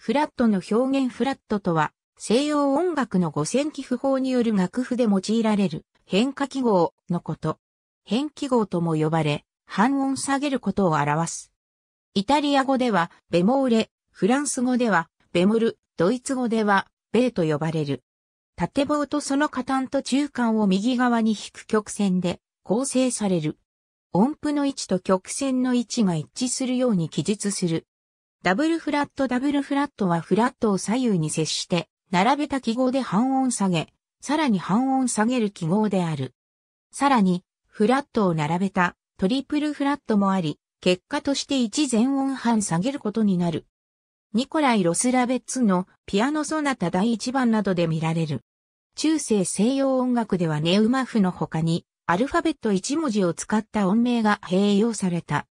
フラットの表現フラットとは、西洋音楽の五線記譜法による楽譜で用いられる変化記号のこと。変記号とも呼ばれ、半音下げることを表す。イタリア語ではベモーレ、フランス語ではベモル、ドイツ語ではベーと呼ばれる。縦棒とその下端と中間を右側に引く曲線で構成される。音符の位置と曲線の位置が一致するように記述するダブルフラットダブルフラットはフラットを左右に接して、並べた記号で半音下げ、さらに半音下げる記号である。さらに、フラットを並べたトリプルフラットもあり、結果として1全音半下げることになる。ニコライ・ロスラベッツのピアノソナタ第1番などで見られる。中世西洋音楽ではネウマフの他に、アルファベット1文字を使った音名が併用された。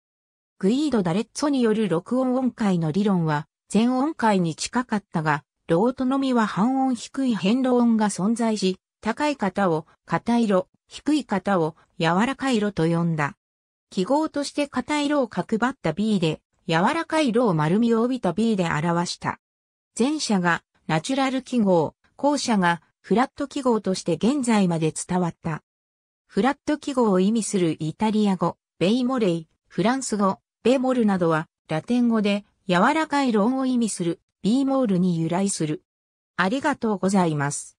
グイード・ダレッツォによる録音音階の理論は、全音階に近かったが、ロートのみは半音低い変動音が存在し、高い方を硬色、低い方を柔らかい色と呼んだ。記号として硬い色を角張った B で、柔らかい色を丸みを帯びた B で表した。前者がナチュラル記号、後者がフラット記号として現在まで伝わった。フラット記号を意味するイタリア語、ベイモレイ、フランス語、ベモルなどは、ラテン語で、柔らかい論を意味する、B モールに由来する。ありがとうございます。